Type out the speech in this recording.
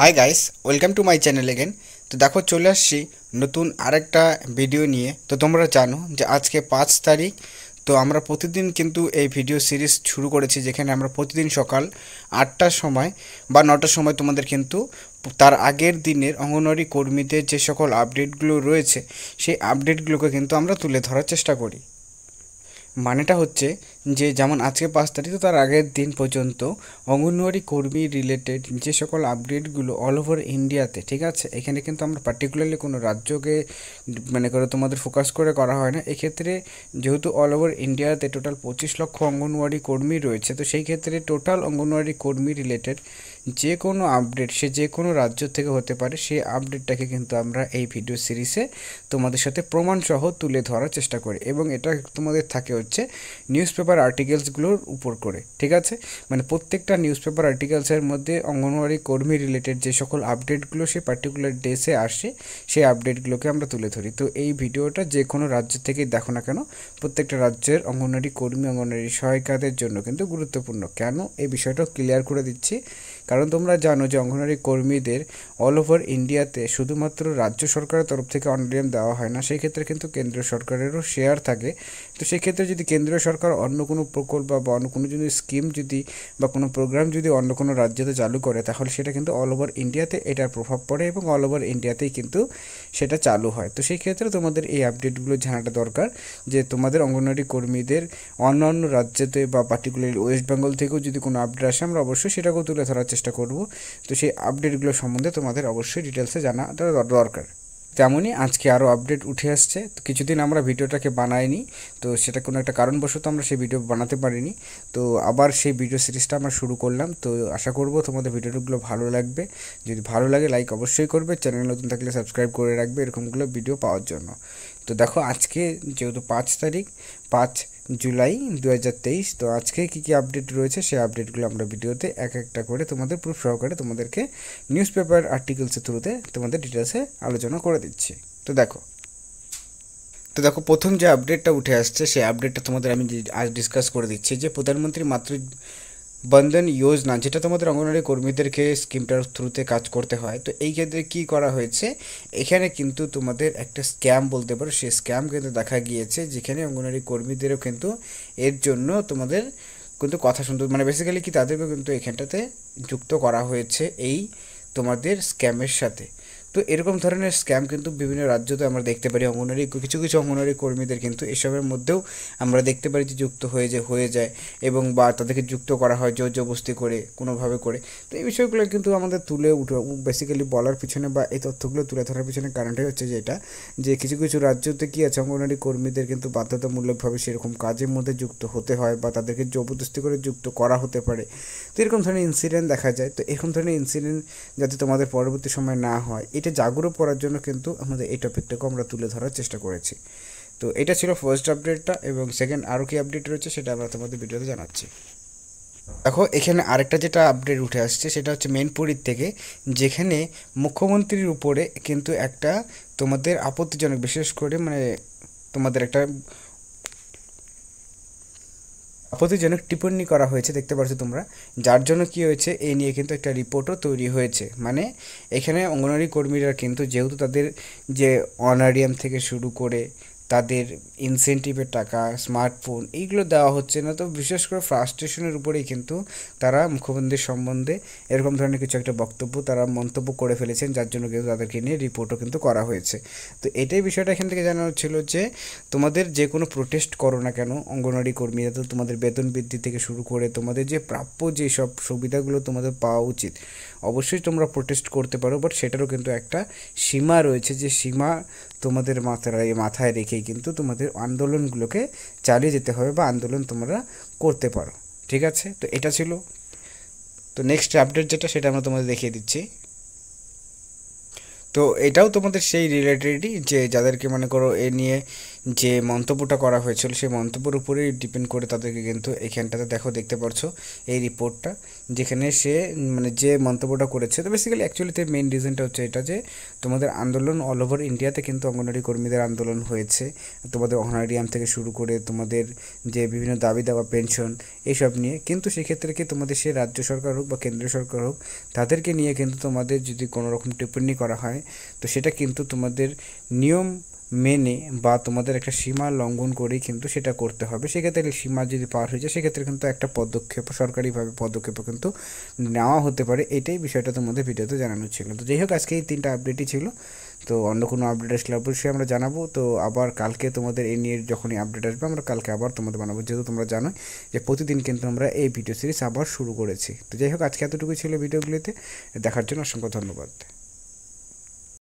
high guys welcome to my channel again তো দেখো চলে আসছি নতুন আরেকটা ভিডিও নিয়ে তো তোমরা জানো যে আজকে পাঁচ তারিখ তো আমরা প্রতিদিন কিন্তু এই ভিডিও সিরিজ শুরু করেছি যেখানে আমরা প্রতিদিন সকাল আটটার সময় বা নটার সময় তোমাদের কিন্তু তার আগের দিনের অঙ্গনওয়াড়ি কর্মীদের যে সকল আপডেটগুলো রয়েছে সেই আপডেটগুলোকে কিন্তু আমরা তুলে ধরার চেষ্টা করি মানেটা হচ্ছে যে যেমন আজকে পাঁচ তারিখ তো তার আগের দিন পর্যন্ত অঙ্গনওয়াড়ি কর্মী রিলেটেড যে সকল আপডেটগুলো অল ওভার ইন্ডিয়াতে ঠিক আছে এখানে কিন্তু আমরা পার্টিকুলারলি কোনো রাজ্যকে মানে করে তোমাদের ফোকাস করে করা হয় না এক্ষেত্রে যেহেতু অল ওভার ইন্ডিয়াতে টোটাল পঁচিশ লক্ষ অঙ্গনওয়াড়ি কর্মী রয়েছে তো সেই ক্ষেত্রে টোটাল অঙ্গনওয়াড়ি কর্মী রিলেটেড যে কোনো আপডেট সে যে কোনো রাজ্য থেকে হতে পারে সেই আপডেটটাকে কিন্তু আমরা এই ভিডিও সিরিজে তোমাদের সাথে প্রমাণসহ তুলে ধরার চেষ্টা করি এবং এটা তোমাদের থাকে হচ্ছে নিউজ পেপার পেপার আর্টিকেলসগুলোর উপর করে ঠিক আছে মানে প্রত্যেকটা নিউজ পেপার আর্টিকেলসের মধ্যে অঙ্গনওয়াড়ি কর্মী রিলেটেড যে সকল আপডেটগুলো সে পার্টিকুলার ডেসে আসে সেই আপডেটগুলোকে আমরা তুলে ধরি তো এই ভিডিওটা যে কোনো রাজ্য থেকে দেখো না কেন প্রত্যেকটা রাজ্যের অঙ্গনওয়াড়ি কর্মী অঙ্গনওয়াড়ি সহায়িকাদের জন্য কিন্তু গুরুত্বপূর্ণ কেন এই বিষয়টাও ক্লিয়ার করে দিচ্ছি কারণ তোমরা জানো যে অঙ্গনওয়াড়ি কর্মীদের অল ওভার ইন্ডিয়াতে শুধুমাত্র রাজ্য সরকারের তরফ থেকে অনডিএম দেওয়া হয় না সেই ক্ষেত্রে কিন্তু কেন্দ্র সরকারেরও শেয়ার থাকে তো সেক্ষেত্রে যদি কেন্দ্রীয় সরকার অন্য কোনো প্রকল্প বা অন্য কোনো যদি স্কিম যদি বা কোনো প্রোগ্রাম যদি অন্য কোনো রাজ্যতে চালু করে তাহলে সেটা কিন্তু অল ওভার ইন্ডিয়াতে এটার প্রভাব পড়ে এবং অল ওভার ইন্ডিয়াতেই কিন্তু সেটা চালু হয় তো সেই ক্ষেত্রে তোমাদের এই আপডেটগুলো জানাটা দরকার যে তোমাদের অঙ্গনওয়াড়ি কর্মীদের অন্যান্য রাজ্যেতে বা পার্টিকুলারলি ওয়েস্ট বেঙ্গল থেকেও যদি কোনো আপডেট আসে আমরা অবশ্যই সেটাকেও তুলে ধরার চেষ্টা করব তো সেই আপডেটগুলো সম্বন্ধে তোমাদের অবশ্যই ডিটেলসে জানাটা দরকার তেমনই আজকে আরও আপডেট উঠে আসছে তো কিছুদিন আমরা ভিডিওটাকে বানাইনি তো সেটা কোনো একটা কারণবশত আমরা সেই ভিডিও বানাতে পারিনি তো আবার সেই ভিডিও সিরিজটা আমরা শুরু করলাম তো আশা করব তোমাদের ভিডিওগুলো ভালো লাগবে যদি ভালো লাগে লাইক অবশ্যই করবে চ্যানেল নতুন থাকলে সাবস্ক্রাইব করে রাখবে এরকমগুলো ভিডিও পাওয়ার জন্য তো দেখো আজকে যেহেতু পাঁচ তারিখ পাঁচ জুলাই দু তো আজকে কি কি আপডেট রয়েছে সেই আপডেটগুলো আমরা ভিডিওতে এক একটা করে তোমাদের প্রুফ সহকারে তোমাদেরকে নিউজ পেপার আর্টিকেলসের থ্রুতে তোমাদের ডিটেলসে আলোচনা করে দিচ্ছি তো দেখো তো দেখো প্রথম যে আপডেটটা উঠে আসছে সেই আপডেটটা তোমাদের আমি আজ ডিসকাস করে দিচ্ছি যে প্রধানমন্ত্রী মাতৃ বন্ধন যোজনা যেটা তোমাদের অঙ্গনওয়াড়ি কর্মীদেরকে স্কিমটার থ্রুতে কাজ করতে হয় তো এই ক্ষেত্রে কি করা হয়েছে এখানে কিন্তু তোমাদের একটা স্ক্যাম বলতে পারো সেই স্ক্যাম কিন্তু দেখা গিয়েছে যেখানে অঙ্গনওয়াড়ি কর্মীদেরও কিন্তু এর জন্য তোমাদের কিন্তু কথা শুনতে মানে বেসিক্যালি কি তাদেরকেও কিন্তু এখানটাতে যুক্ত করা হয়েছে এই তোমাদের স্ক্যামের সাথে তো এরকম ধরনের স্ক্যাম কিন্তু বিভিন্ন রাজ্যতে আমরা দেখতে পারি অঙ্গনারী কিছু কিছু অঙ্গনারী কর্মীদের কিন্তু এসবের মধ্যেও আমরা দেখতে পারি যে যুক্ত হয়ে যে হয়ে যায় এবং বা তাদেরকে যুক্ত করা হয় জোর জবস্তি করে কোনোভাবে করে তো এই বিষয়গুলো কিন্তু আমাদের তুলে উঠে বেসিক্যালি বলার পিছনে বা এই তথ্যগুলো তুলে ধরার পিছনে কারণটাই হচ্ছে যেটা যে কিছু কিছু রাজ্যতে কী আছে অঙ্গনারী কর্মীদের কিন্তু বাধ্যতামূলকভাবে সেরকম কাজের মধ্যে যুক্ত হতে হয় বা তাদেরকে জবরদস্তি করে যুক্ত করা হতে পারে তো এরকম ধরনের ইনসিডেন্ট দেখা যায় তো এরকম ধরনের ইনসিডেন্ট যাতে তোমাদের পরবর্তী সময় না হয় এটা জাগরুক করার জন্য কিন্তু আমাদের এই টপিকটাকে আমরা তুলে ধরার চেষ্টা করেছি তো এটা ছিল ফার্স্ট আপডেটটা এবং সেকেন্ড আরও কি আপডেট রয়েছে সেটা আমরা তোমাদের ভিডিওতে জানাচ্ছি দেখো এখানে আরেকটা যেটা আপডেট উঠে আসছে সেটা হচ্ছে মেনপুরীর থেকে যেখানে মুখ্যমন্ত্রীর উপরে কিন্তু একটা তোমাদের আপত্তিজনক বিশেষ করে মানে তোমাদের একটা আপত্তিজনক টিপ্পণী করা হয়েছে দেখতে পাচ্ছ তোমরা যার জন্য কি হয়েছে এই নিয়ে কিন্তু একটা রিপোর্টও তৈরি হয়েছে মানে এখানে অঙ্গনওয়াড়ি কর্মীরা কিন্তু যেহেতু তাদের যে অনারিয়াম থেকে শুরু করে তাদের ইনসেন্টিভের টাকা স্মার্টফোন এইগুলো দেওয়া হচ্ছে না তো বিশেষ করে ফ্রাস্ট্রেশনের উপরেই কিন্তু তারা মুখ্যমন্ত্রীর সম্বন্ধে এরকম ধরনের কিছু একটা বক্তব্য তারা মন্তব্য করে ফেলেছেন যার জন্য কিন্তু তাদেরকে নিয়ে রিপোর্টও কিন্তু করা হয়েছে তো এটাই বিষয়টা এখান থেকে জানানো ছিল যে তোমাদের যে কোনো প্রোটেস্ট করো না কেন অঙ্গনওয়াড়ি কর্মীরা তো তোমাদের বেতন বৃদ্ধি থেকে শুরু করে তোমাদের যে প্রাপ্য যে সব সুবিধাগুলো তোমাদের পাওয়া উচিত অবশ্যই তোমরা প্রোটেস্ট করতে পারো বাট সেটারও কিন্তু একটা সীমা রয়েছে যে সীমা তোমাদের মাথায় মাথায় রেখে থেকেই কিন্তু তোমাদের আন্দোলনগুলোকে চালিয়ে যেতে হবে বা আন্দোলন তোমরা করতে পারো ঠিক আছে তো এটা ছিল তো নেক্সট আপডেট যেটা সেটা আমরা তোমাদের দেখিয়ে দিচ্ছি তো এটাও তোমাদের সেই রিলেটেডই যে যাদেরকে মনে করো এ নিয়ে যে মন্তব্যটা করা হয়েছিল সেই মন্তব্যের উপরেই ডিপেন্ড করে তাদেরকে কিন্তু এখানটাতে দেখো দেখতে পারছো এই রিপোর্টটা যেখানে সে মানে যে মন্তব্যটা করেছে তো বেসিক্যালি অ্যাকচুয়ালিতে মেন রিজনটা হচ্ছে এটা যে তোমাদের আন্দোলন অল ওভার ইন্ডিয়াতে কিন্তু অঙ্গনওয়াড়ি কর্মীদের আন্দোলন হয়েছে তোমাদের অঙ্গনওয়াড়িয়াম থেকে শুরু করে তোমাদের যে বিভিন্ন দাবি দাওয়া পেনশন এইসব নিয়ে কিন্তু সেক্ষেত্রে কি তোমাদের সে রাজ্য সরকার হোক বা কেন্দ্রীয় সরকার হোক তাদেরকে নিয়ে কিন্তু তোমাদের যদি কোনো রকম টিপ্পণী করা হয় তো সেটা কিন্তু তোমাদের নিয়ম মেনে বা তোমাদের একটা সীমা লঙ্ঘন করেই কিন্তু সেটা করতে হবে সেক্ষেত্রে সীমা যদি পার হয়ে যায় সেক্ষেত্রে কিন্তু একটা পদক্ষেপ সরকারিভাবে পদক্ষেপও কিন্তু নেওয়া হতে পারে এটাই বিষয়টা তোমাদের ভিডিওতে জানানো ছিল তো যাই হোক আজকে এই তিনটা আপডেটই ছিল তো অন্য কোনো আপডেট আসলে অবশ্যই আমরা জানাবো তো আবার কালকে তোমাদের এ নিয়ে যখনই আপডেট আসবে আমরা কালকে আবার তোমাদের বানাবো যেহেতু তোমরা জানোই যে প্রতিদিন কিন্তু আমরা এই ভিডিও সিরিজ আবার শুরু করেছি তো যাই হোক আজকে এতটুকুই ছিল ভিডিওগুলিতে দেখার জন্য অসংখ্য ধন্যবাদ